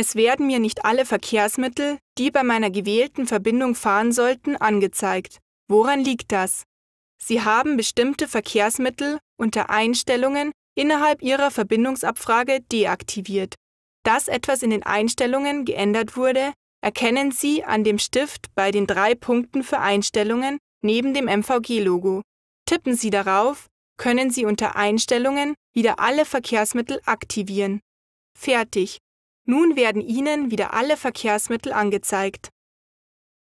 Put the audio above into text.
Es werden mir nicht alle Verkehrsmittel, die bei meiner gewählten Verbindung fahren sollten, angezeigt. Woran liegt das? Sie haben bestimmte Verkehrsmittel unter Einstellungen innerhalb Ihrer Verbindungsabfrage deaktiviert. Dass etwas in den Einstellungen geändert wurde, erkennen Sie an dem Stift bei den drei Punkten für Einstellungen neben dem MVG-Logo. Tippen Sie darauf, können Sie unter Einstellungen wieder alle Verkehrsmittel aktivieren. Fertig. Nun werden ihnen wieder alle Verkehrsmittel angezeigt.